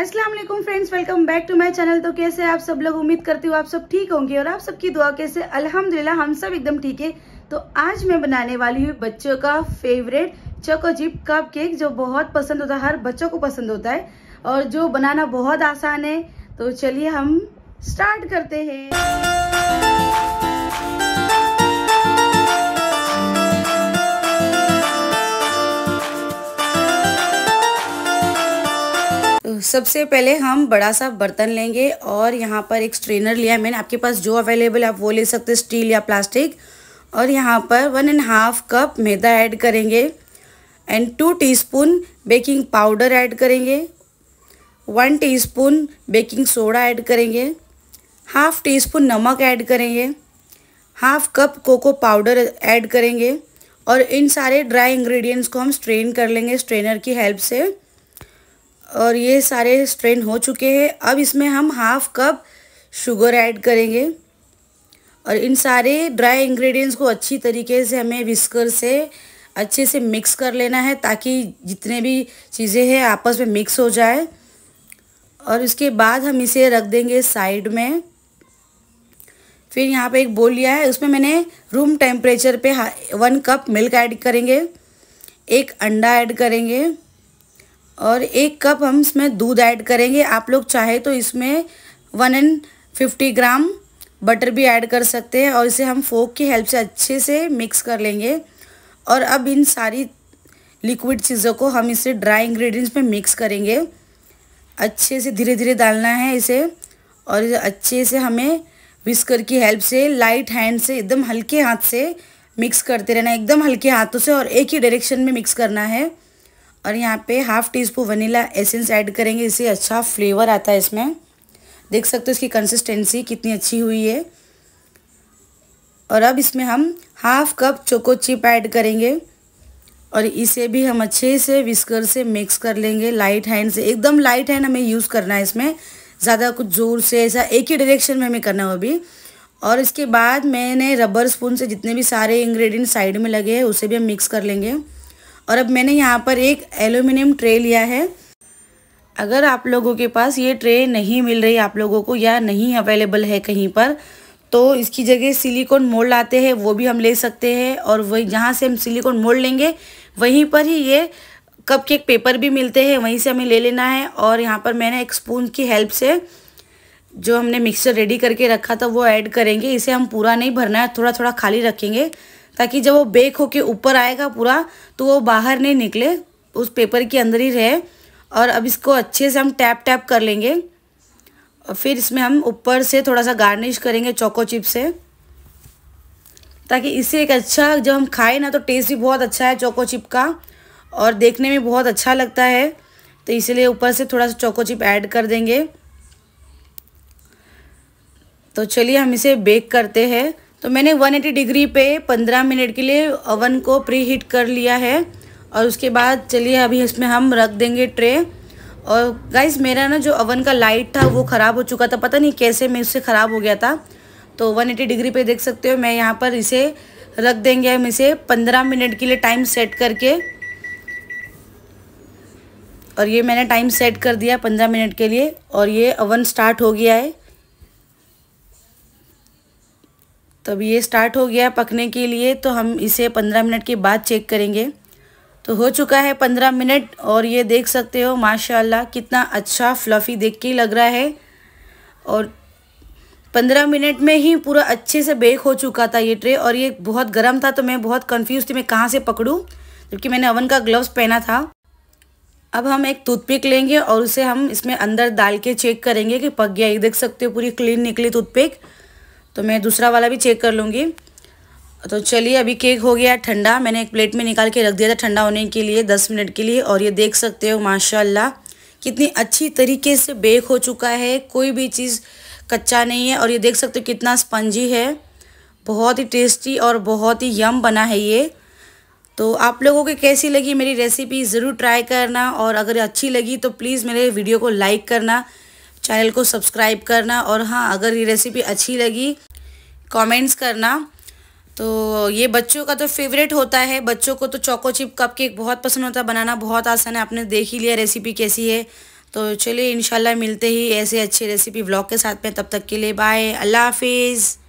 Aslam friends welcome back to my channel तो कैसे आप सब लोग उम्मीद करती हूँ आप सब ठीक होंगे और आप सबकी दुआ कैसे अल्हम्दुलिल्लाह हम सब एकदम ठीक है तो आज मैं बनाने वाली हूँ बच्चों का favourite choco chip cupcake जो बहुत पसंद होता है हर बच्चों को पसंद होता है और जो बनाना बहुत आसान है तो चलिए हम स्टार्ट करते हैं सबसे पहले हम बड़ा सा बर्तन लेंगे और यहाँ पर एक स्ट्रेनर लिया है मैंने आपके पास जो अवेलेबल है आप वो ले सकते स्टील या प्लास्टिक और यहाँ पर वन एंड हाफ कप मैदा ऐड करेंगे and two teaspoon baking powder add करेंगे one teaspoon baking soda add करेंगे हाफ टी स्पून नमक ऐड करेंगे half cup cocoa powder add करेंगे और इन सारे ड्राई इंग्रेडिएंट्स को हम स्ट्रेन कर लेंगे स्ट्रेनर की हेल्प से और ये सारे स्ट्रेन हो चुके हैं अब इसमें हम हाफ कप शुगर ऐड करेंगे और इन सारे ड्राई इंग्रेडिएंट्स को अच्छी तरीके से हमें विस्कर से अच्छे से मिक्स कर लेना है ताकि जितने भी चीज़ें हैं आपस में मिक्स हो जाए और इसके बाद हम इसे रख देंगे साइड में फिर यहाँ पे एक बोल लिया है उसमें मैंने रूम टेम्परेचर पे वन कप मिल्क ऐड करेंगे एक अंडा ऐड करेंगे और एक कप हम इसमें दूध ऐड करेंगे आप लोग चाहे तो इसमें one and fifty gram butter भी ऐड कर सकते हैं और इसे हम फोक की हेल्प से अच्छे से मिक्स कर लेंगे और अब इन सारी लिक्विड चीज़ों को हम इसे ड्राई इंग्रेडिएंट्स में मिक्स करेंगे अच्छे से धीरे धीरे डालना है इसे और इसे अच्छे से हमें विस्कर की हेल्प से लाइट हैंड से एकदम हल्के हाथ से मिक्स करते रहना एकदम हल्के हाथों से और एक ही डायरेक्शन में मिक्स करना है और यहाँ पे half teaspoon vanilla essence add करेंगे इससे अच्छा फ्लेवर आता है इसमें देख सकते हो इसकी कंसिस्टेंसी कितनी अच्छी हुई है और अब इसमें हम half cup choco chip add करेंगे और इसे भी हम अच्छे से विस्कर से मिक्स कर लेंगे लाइट हैंड से एकदम लाइट हैंड हमें यूज़ करना है इसमें ज़्यादा कुछ ज़ोर से ऐसा एक ही डायरेक्शन में हमें करना हो अभी और इसके बाद मैंने रबर स्पून से जितने भी सारे इंग्रेडिएंट साइड में लगे हैं उसे भी हम मिक्स कर लेंगे और अब मैंने यहाँ पर एक एल्यूमिनियम ट्रे लिया है अगर आप लोगों के पास ये ट्रे नहीं मिल रही आप लोगों को या नहीं अवेलेबल है कहीं पर तो इसकी जगह सिलिकॉन मोल्ड आते हैं वो भी हम ले सकते हैं और वही जहाँ से हम सिलिकॉन मोल्ड लेंगे वहीं पर ही ये कप केक पेपर भी मिलते हैं वहीं से हमें ले लेना है और यहाँ पर मैंने एक स्पून की हेल्प से जो हमने मिक्सचर रेडी करके रखा था वो ऐड करेंगे इसे हम पूरा नहीं भरना है थोड़ा थोड़ा खाली रखेंगे ताकि जब वो बेक होके ऊपर आएगा पूरा तो वो बाहर नहीं निकले उस पेपर के अंदर ही रहे और अब इसको अच्छे से हम टैप टैप कर लेंगे और फिर इसमें हम ऊपर से थोड़ा सा गार्निश करेंगे चोको चिप से ताकि इससे एक अच्छा जब हम खाएं ना तो टेस्ट भी बहुत अच्छा है चोको चिप का और देखने में बहुत अच्छा लगता है तो इसलिए ऊपर से थोड़ा सा चोको चिप ऐड कर देंगे तो चलिए हम इसे बेक करते हैं तो मैंने 180 डिग्री पे 15 मिनट के लिए ओवन को प्री हीट कर लिया है और उसके बाद चलिए अभी इसमें हम रख देंगे ट्रे और गाइस मेरा ना जो ओवन का लाइट था वो ख़राब हो चुका था पता नहीं कैसे मैं उससे ख़राब हो गया था तो 180 डिग्री पे देख सकते हो मैं यहाँ पर इसे रख देंगे हम इसे 15 मिनट के लिए टाइम सेट करके और ये मैंने टाइम सेट कर दिया पंद्रह मिनट के लिए और ये ओवन स्टार्ट हो गया है तो अब ये स्टार्ट हो गया पकने के लिए तो हम इसे पंद्रह मिनट के बाद चेक करेंगे तो हो चुका है पंद्रह मिनट और ये देख सकते हो माशाल्लाह कितना अच्छा फ्लफ़ी देख के लग रहा है और पंद्रह मिनट में ही पूरा अच्छे से बेक हो चुका था ये ट्रे और ये बहुत गर्म था तो मैं बहुत कन्फ्यूज़ थी मैं कहाँ से पकड़ूँ जबकि मैंने अवन का ग्लव्स पहना था अब हम एक टूथपिक लेंगे और उसे हम इसमें अंदर डाल के चेक करेंगे कि पक गया ये देख सकते हो पूरी क्लीन निकली टूथपिक तो मैं दूसरा वाला भी चेक कर लूँगी तो चलिए अभी केक हो गया ठंडा मैंने एक प्लेट में निकाल के रख दिया था ठंडा होने के लिए दस मिनट के लिए और ये देख सकते हो माशाल्लाह कितनी अच्छी तरीके से बेक हो चुका है कोई भी चीज़ कच्चा नहीं है और ये देख सकते हो कितना स्पंजी है बहुत ही टेस्टी और बहुत ही यम बना है ये तो आप लोगों की कैसी लगी मेरी रेसिपी ज़रूर ट्राई करना और अगर अच्छी लगी तो प्लीज़ मेरे वीडियो को लाइक करना चैनल को सब्सक्राइब करना और हाँ अगर ये रेसिपी अच्छी लगी कमेंट्स करना तो ये बच्चों का तो फेवरेट होता है बच्चों को तो चोको चिप कप केक बहुत पसंद होता है बनाना बहुत आसान है आपने देख ही लिया रेसिपी कैसी है तो चलिए इन मिलते ही ऐसे अच्छे रेसिपी ब्लॉग के साथ में तब तक के लिए बाय अल्लाह हाफिज़